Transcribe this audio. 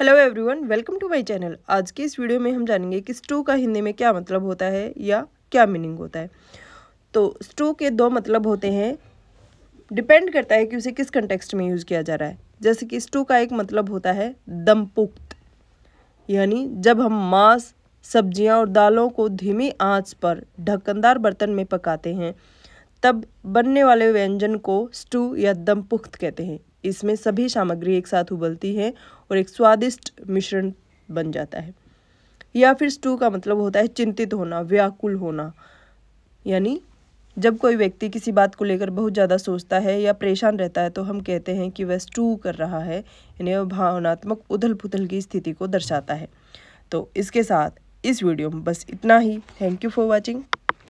hello everyone welcome to my channel आज के इस वीडियो में हम जानेंगे कि स्टू का हिंदी में क्या मतलब होता है या क्या मीनिंग होता है तो स्टू के दो मतलब होते हैं डिपेंड करता है कि उसे किस कंटेक्स्ट में यूज़ किया जा रहा है जैसे कि स्टू का एक मतलब होता है दमपुक्त यानी जब हम मांस सब्जियां और दालों को धीमी आँच पर ढक्कनदार बर्तन में पकाते हैं तब बनने वाले व्यंजन को स्टू या दमपुख्त कहते हैं इसमें सभी सामग्री एक साथ उबलती है और एक स्वादिष्ट मिश्रण बन जाता है या फिर स्टू का मतलब होता है चिंतित होना व्याकुल होना यानी जब कोई व्यक्ति किसी बात को लेकर बहुत ज़्यादा सोचता है या परेशान रहता है तो हम कहते हैं कि वह स्टू कर रहा है यानी वह भावनात्मक उथल पुथल की स्थिति को दर्शाता है तो इसके साथ इस वीडियो में बस इतना ही थैंक यू फॉर वॉचिंग